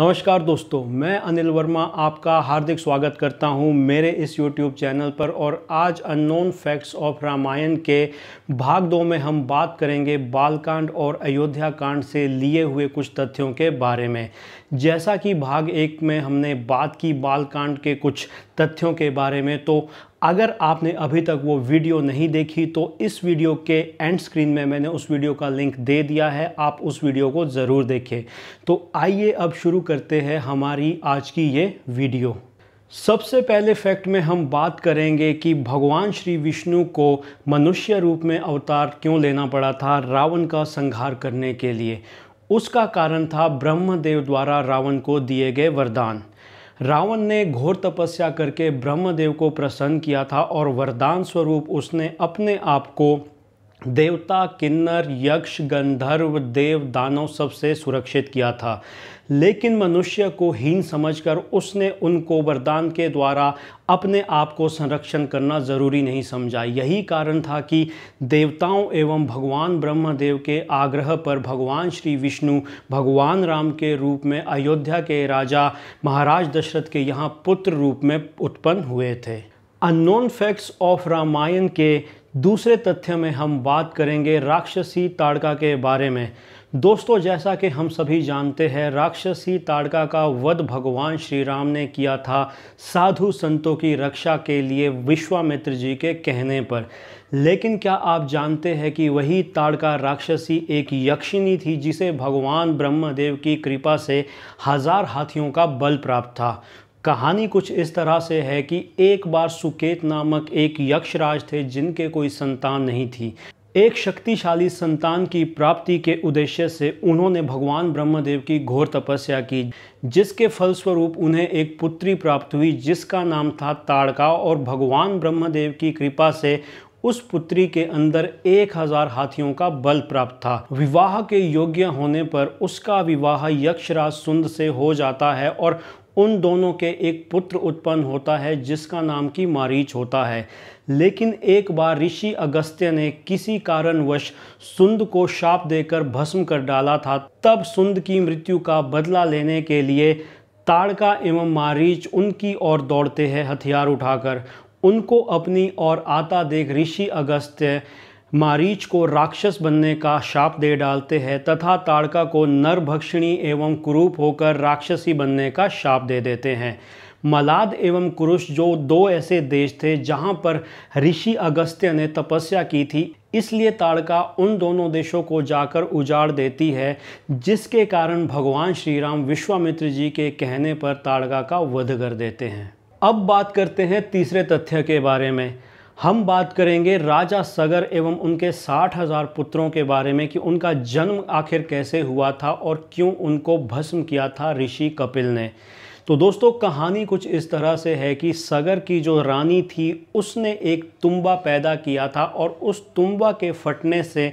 नमस्कार दोस्तों मैं अनिल वर्मा आपका हार्दिक स्वागत करता हूं मेरे इस YouTube चैनल पर और आज अननोन फैक्ट्स ऑफ रामायण के भाग दो में हम बात करेंगे बालकांड और अयोध्या कांड से लिए हुए कुछ तथ्यों के बारे में जैसा कि भाग एक में हमने बात की बालकांड के कुछ तथ्यों के बारे में तो अगर आपने अभी तक वो वीडियो नहीं देखी तो इस वीडियो के एंड स्क्रीन में मैंने उस वीडियो का लिंक दे दिया है आप उस वीडियो को ज़रूर देखें तो आइए अब शुरू करते हैं हमारी आज की ये वीडियो सबसे पहले फैक्ट में हम बात करेंगे कि भगवान श्री विष्णु को मनुष्य रूप में अवतार क्यों लेना पड़ा था रावण का संहार करने के लिए उसका कारण था ब्रह्मदेव द्वारा रावण को दिए गए वरदान रावण ने घोर तपस्या करके ब्रह्मदेव को प्रसन्न किया था और वरदान स्वरूप उसने अपने आप को देवता किन्नर यक्ष गंधर्व देव दानव सबसे सुरक्षित किया था लेकिन मनुष्य को हीन समझकर उसने उनको वरदान के द्वारा अपने आप को संरक्षण करना ज़रूरी नहीं समझा यही कारण था कि देवताओं एवं भगवान ब्रह्मदेव के आग्रह पर भगवान श्री विष्णु भगवान राम के रूप में अयोध्या के राजा महाराज दशरथ के यहाँ पुत्र रूप में उत्पन्न हुए थे अननोन फैक्ट्स ऑफ रामायण के दूसरे तथ्य में हम बात करेंगे राक्षसी ताड़का के बारे में दोस्तों जैसा कि हम सभी जानते हैं राक्षसी ताड़का का वध भगवान श्री राम ने किया था साधु संतों की रक्षा के लिए विश्वामित्र जी के कहने पर लेकिन क्या आप जानते हैं कि वही ताड़का राक्षसी एक यक्षिणी थी जिसे भगवान ब्रह्मदेव की कृपा से हजार हाथियों का बल प्राप्त था कहानी कुछ इस तरह से है कि एक बार सुकेत नामक एक यक्षराज थे जिनके कोई संतान नहीं थी एक शक्तिशाली संतान की प्राप्ति के उद्देश्य से उन्होंने भगवान ब्रह्मदेव की घोर तपस्या की जिसके फलस्वरूप उन्हें एक पुत्री प्राप्त हुई जिसका नाम था ताड़का और भगवान ब्रह्मदेव की कृपा से उस पुत्री के अंदर एक हजार हाथियों का बल प्राप्त था विवाह के योग्य होने पर उसका विवाह यक्षराज सुंद से हो जाता है और उन दोनों के एक पुत्र उत्पन्न होता है जिसका नाम की मारीच होता है लेकिन एक बार ऋषि अगस्त्य ने किसी कारणवश सुंद को शाप देकर भस्म कर डाला था तब सुंद की मृत्यु का बदला लेने के लिए ताड़का एवं मारीच उनकी ओर दौड़ते हैं हथियार उठाकर उनको अपनी ओर आता देख ऋषि अगस्त्य मारीच को राक्षस बनने का शाप दे डालते हैं तथा ताड़का को नरभक्षिणी एवं कुरूप होकर राक्षसी बनने का शाप दे देते हैं मलाद एवं कुरुष जो दो ऐसे देश थे जहाँ पर ऋषि अगस्त्य ने तपस्या की थी इसलिए ताड़का उन दोनों देशों को जाकर उजाड़ देती है जिसके कारण भगवान श्री राम विश्वामित्र जी के कहने पर ताड़का का वध कर देते हैं अब बात करते हैं तीसरे तथ्य के बारे में हम बात करेंगे राजा सगर एवं उनके साठ हजार पुत्रों के बारे में कि उनका जन्म आखिर कैसे हुआ था और क्यों उनको भस्म किया था ऋषि कपिल ने तो दोस्तों कहानी कुछ इस तरह से है कि सगर की जो रानी थी उसने एक तुम्बा पैदा किया था और उस तुम्बा के फटने से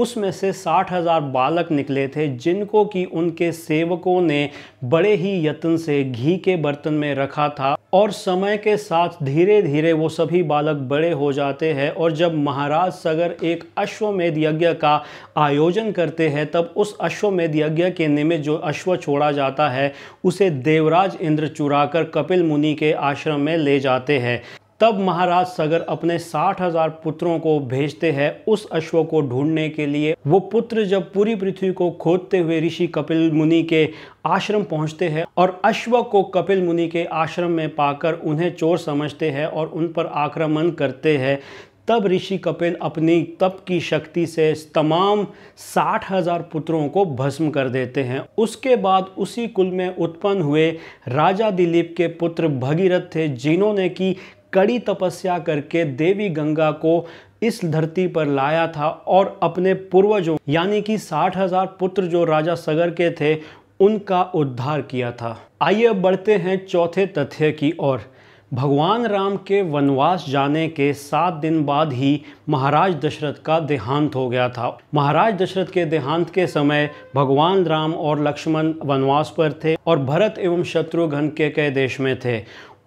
उसमें से साठ हज़ार बालक निकले थे जिनको कि उनके सेवकों ने बड़े ही यत्न से घी के बर्तन में रखा था और समय के साथ धीरे धीरे वो सभी बालक बड़े हो जाते हैं और जब महाराज सगर एक अश्वमेध यज्ञ का आयोजन करते हैं तब उस अश्वमेध यज्ञ के निमित्त जो अश्व छोड़ा जाता है उसे देवराज इंद्र चुराकर कपिल मुनि के आश्रम में ले जाते हैं तब महाराज सगर अपने साठ हजार पुत्रों को भेजते हैं उस अश्व को ढूंढने के लिए वो पुत्र जब पूरी पृथ्वी को खोदते हुए ऋषि कपिल मुनि के आश्रम पहुंचते हैं और अश्व को कपिल मुनि के आश्रम में पाकर उन्हें चोर समझते हैं और उन पर आक्रमण करते हैं तब ऋषि कपिल अपनी तप की शक्ति से तमाम साठ हजार पुत्रों को भस्म कर देते हैं उसके बाद उसी कुल में उत्पन्न हुए राजा दिलीप के पुत्र भगीरथ थे जिन्होंने की कड़ी तपस्या करके देवी गंगा को इस धरती पर लाया था और अपने पूर्वजों यानी कि साठ हजार पुत्र जो राजा सगर के थे उनका उद्धार किया था आइए अब बढ़ते हैं चौथे तथ्य की ओर भगवान राम के वनवास जाने के सात दिन बाद ही महाराज दशरथ का देहांत हो गया था महाराज दशरथ के देहांत के समय भगवान राम और लक्ष्मण वनवास पर थे और भरत एवं शत्रुघ्न के कई देश में थे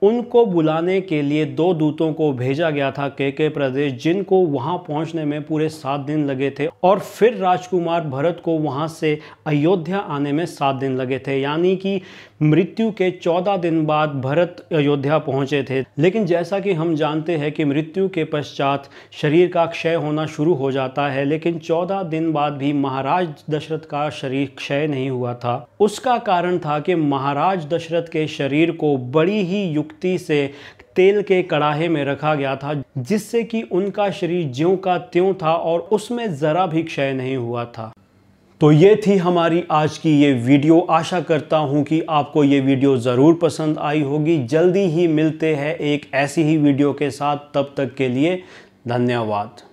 उनको बुलाने के लिए दो दूतों को भेजा गया था के के प्रदेश जिनको वहां पहुंचने में पूरे सात दिन लगे थे और फिर राजकुमार भरत को वहां से अयोध्या आने में सात दिन लगे थे यानी कि मृत्यु के चौदह दिन बाद भरत अयोध्या पहुंचे थे लेकिन जैसा कि हम जानते हैं कि मृत्यु के पश्चात शरीर का क्षय होना शुरू हो जाता है लेकिन चौदह दिन बाद भी महाराज दशरथ का शरीर क्षय नहीं हुआ था उसका कारण था कि महाराज दशरथ के शरीर को बड़ी ही युक्त युक्ति से तेल के कड़ाहे में रखा गया था जिससे कि उनका शरीर ज्यों का त्यों था और उसमें ज़रा भी क्षय नहीं हुआ था तो ये थी हमारी आज की ये वीडियो आशा करता हूँ कि आपको ये वीडियो ज़रूर पसंद आई होगी जल्दी ही मिलते हैं एक ऐसी ही वीडियो के साथ तब तक के लिए धन्यवाद